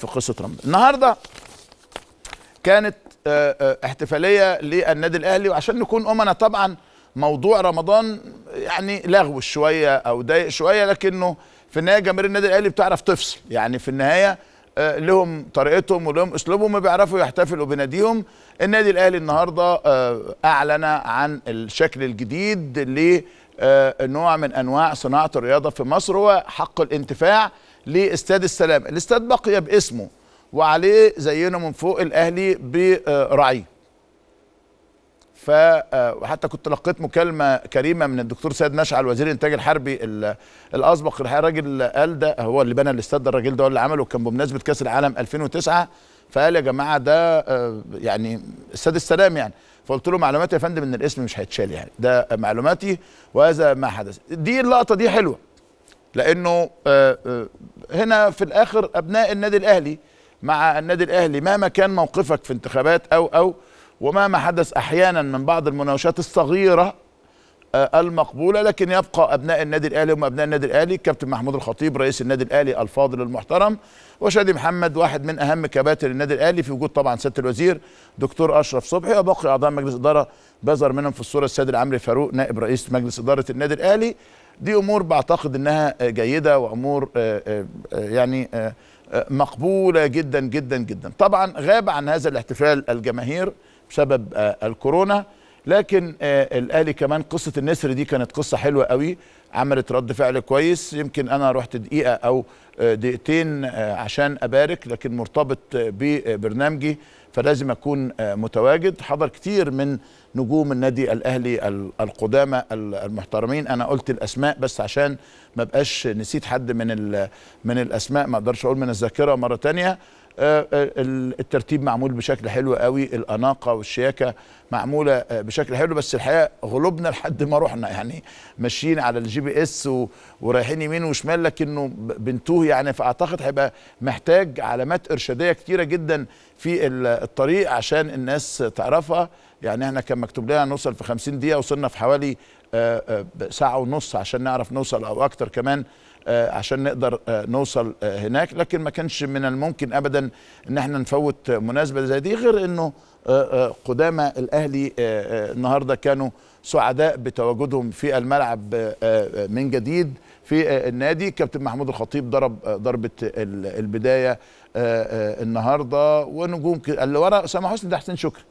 في قصه رمضان النهارده كانت آه، آه، احتفاليه للنادي الاهلي وعشان نكون امنا طبعا موضوع رمضان يعني لغو شويه او ضايق شويه لكنه في النهايه جماهير النادي الاهلي بتعرف تفصل يعني في النهايه آه، لهم طريقتهم ولهم اسلوبهم بيعرفوا يحتفلوا بناديهم النادي الاهلي النهارده اعلن عن الشكل الجديد لنوع من انواع صناعه الرياضه في مصر هو حق الانتفاع لاستاد السلام الاستاد بقي باسمه وعليه زينا من فوق الاهلي برعي آه، وحتى كنت لقيت مكالمه كريمه من الدكتور سيد مشعل وزير الانتاج الحربي الاسبق الراجل قال ده هو اللي بنى الاستاد ده الراجل ده هو اللي عمله كان بمناسبه كاس العالم 2009 فقال يا جماعه ده آه، يعني استاد السلام يعني فقلت له معلوماتي يا فندم ان الاسم مش هيتشال يعني ده معلوماتي وهذا ما حدث دي اللقطه دي حلوه لانه آه، آه، هنا في الاخر ابناء النادي الاهلي مع النادي الاهلي مهما كان موقفك في انتخابات او او ومهما حدث احيانا من بعض المناوشات الصغيره آه، المقبوله لكن يبقى ابناء النادي الاهلي هم ابناء النادي الاهلي الكابتن محمود الخطيب رئيس النادي الاهلي الفاضل المحترم وشادي محمد واحد من اهم كباتن النادي الاهلي في وجود طبعا سياده الوزير دكتور اشرف صبحي وباقي اعضاء مجلس اداره بذر منهم في الصوره السيد العمري فاروق نائب رئيس مجلس اداره النادي الاهلي دي امور بعتقد انها جيده وامور آه، آه، آه، يعني مقبوله جدا جدا جدا طبعا غاب عن هذا الاحتفال الجماهير بسبب الكورونا لكن آه، الاهلي كمان قصه النسر دي كانت قصه حلوه قوي عملت رد فعل كويس يمكن انا رحت دقيقه او آه، دقيقتين آه، عشان ابارك لكن مرتبط ببرنامجي فلازم اكون متواجد حضر كتير من نجوم النادي الاهلي القدامى المحترمين انا قلت الاسماء بس عشان ما بقاش نسيت حد من من الاسماء ما اقدرش اقول من الذاكره مره ثانيه آه، آه، الترتيب معمول بشكل حلو قوي الاناقه والشياكه معموله آه، بشكل حلو بس الحقيقه غلبنا لحد ما رحنا يعني ماشيين على الجي بي اس ورايحين يمين وشمال لكنه بنتوه يعني فاعتقد هيبقى محتاج علامات ارشاديه كتيره جدا في الطريق عشان الناس تعرفها يعني احنا كان مكتوب لنا نوصل في 50 دقيقه وصلنا في حوالي ساعه ونص عشان نعرف نوصل او اكتر كمان آه، عشان نقدر آه، نوصل آه، هناك لكن ما كانش من الممكن ابدا ان احنا نفوت مناسبه زي دي غير انه قدامى الاهلي النهارده كانوا سعداء بتواجدهم في الملعب من جديد في النادي كابتن محمود الخطيب ضرب ضربه البدايه النهارده ونجوم اللي ورا اسامه حسني ده حسين شكري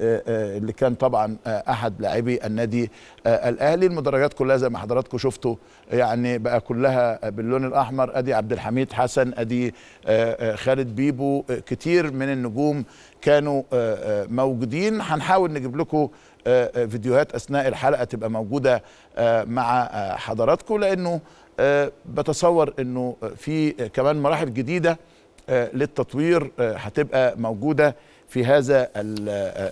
آه، آه، اللي كان طبعا آه، احد لاعبي النادي الاهلي المدرجات كلها زي ما حضراتكم شفتوا يعني بقى كلها باللون الاحمر ادي عبد الحميد حسن ادي خالد بيبو كتير من النجوم كانوا موجودين هنحاول نجيب لكم فيديوهات اثناء الحلقه تبقى موجوده مع حضراتكم لانه بتصور انه في كمان مراحل جديده للتطوير هتبقى موجوده في هذا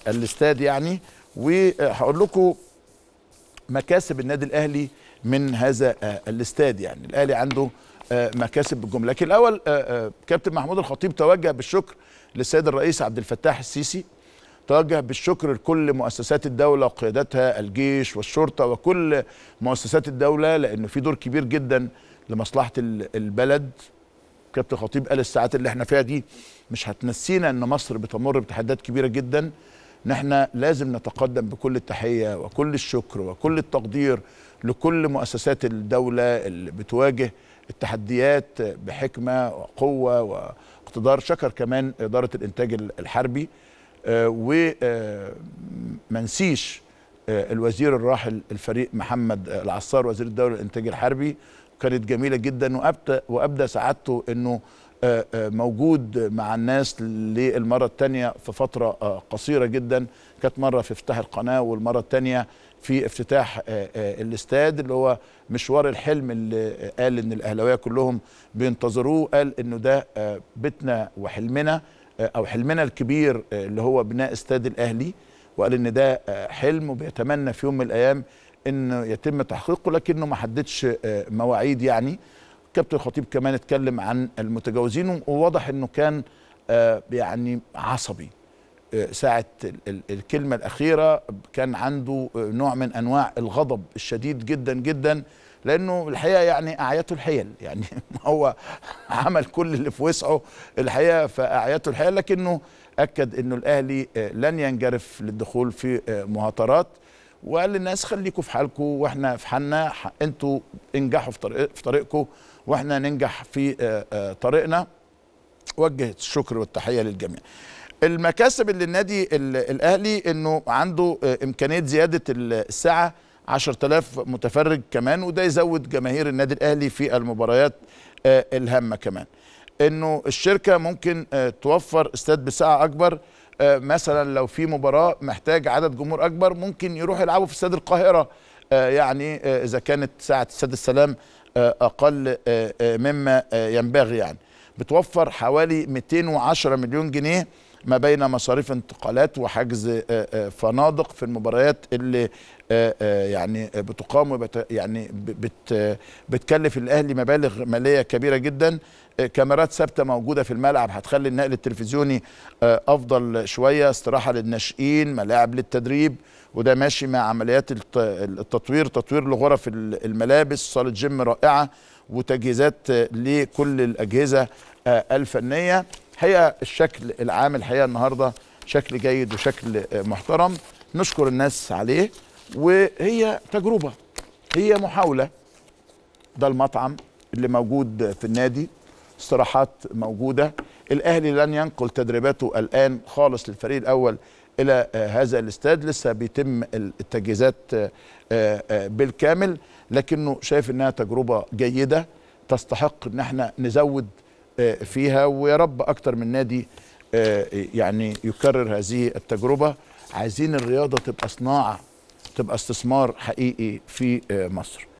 الاستاد يعني وهقول لكم مكاسب النادي الاهلي من هذا آه، الاستاد يعني الاهلي عنده آه، مكاسب بالجمله لكن الاول آه، كابتن محمود الخطيب توجه بالشكر للسيد الرئيس عبد الفتاح السيسي توجه بالشكر لكل مؤسسات الدولة وقيادتها الجيش والشرطة وكل مؤسسات الدولة لأنه في دور كبير جدا لمصلحة البلد كابتن خطيب قال الساعات اللي احنا فيها دي مش هتنسينا ان مصر بتمر بتحديات كبيره جدا ان احنا لازم نتقدم بكل التحيه وكل الشكر وكل التقدير لكل مؤسسات الدوله اللي بتواجه التحديات بحكمه وقوه واقتدار شكر كمان اداره الانتاج الحربي آه، ومنسيش آه، آه، الوزير الراحل الفريق محمد العصار وزير الدوله الانتاج الحربي كانت جميله جدا وابدى وابدى سعادته انه موجود مع الناس للمره الثانيه في فتره قصيره جدا كانت مره في افتتاح القناه والمره الثانيه في افتتاح الاستاد اللي هو مشوار الحلم اللي قال ان الاهلاويه كلهم بينتظروه قال انه ده بيتنا وحلمنا او حلمنا الكبير اللي هو بناء استاد الاهلي وقال ان ده حلم وبيتمنى في يوم من الايام انه يتم تحقيقه لكنه ما حددش آه، مواعيد يعني كابتن الخطيب كمان اتكلم عن المتجاوزين وواضح انه كان آه، يعني عصبي آه، ساعة الكلمة الأخيرة كان عنده نوع من أنواع الغضب الشديد جدا جدا لأنه الحقيقة يعني أعيته الحيل يعني هو عمل كل اللي في وسعه الحقيقة فأعيته الحيل لكنه أكد أنه الأهلي لن ينجرف للدخول في مهاترات وقال للناس خليكم في حالكم واحنا في حالنا انتوا انجحوا في, طريق في طريقكم واحنا ننجح في آه، آه، طريقنا وجه الشكر والتحيه للجميع المكاسب اللي النادي الاهلي انه عنده آه، امكانيه زياده السعه 10000 متفرج كمان وده يزود جماهير النادي الاهلي في المباريات الهامه كمان انه الشركه ممكن توفر استاد بسعه اكبر آه، مثلا لو في مباراه محتاج عدد جمهور اكبر ممكن يروح يلعبوا في استاد القاهره آه، يعني آه، اذا كانت ساعه استاد السلام اقل مما ينبغي يعني بتوفر حوالي 210 مليون جنيه ما بين مصاريف انتقالات وحجز آه، آه، فنادق في المباريات اللي آه، يعني بتقام يعني بت بتكلف الاهلي مبالغ ماليه كبيره جدا كاميرات ثابته موجوده في الملعب هتخلي النقل التلفزيوني افضل شويه استراحه للناشئين ملاعب للتدريب وده ماشي مع عمليات التطوير تطوير لغرف الملابس صاله جيم رائعه وتجهيزات لكل الاجهزه الفنيه الحقيقه الشكل العام الحقيقه النهارده شكل جيد وشكل محترم نشكر الناس عليه وهي تجربه هي محاوله ده المطعم اللي موجود في النادي استراحات موجوده الاهلي لن ينقل تدريباته الان خالص للفريق الاول الى هذا الاستاد لسه بيتم التجهيزات آه، آه، بالكامل لكنه شايف انها تجربه جيده تستحق ان احنا نزود آه، فيها ويا رب اكتر من نادي آه، يعني يكرر هذه التجربه عايزين الرياضه تبقى صناعه تبقى استثمار حقيقي في آه، مصر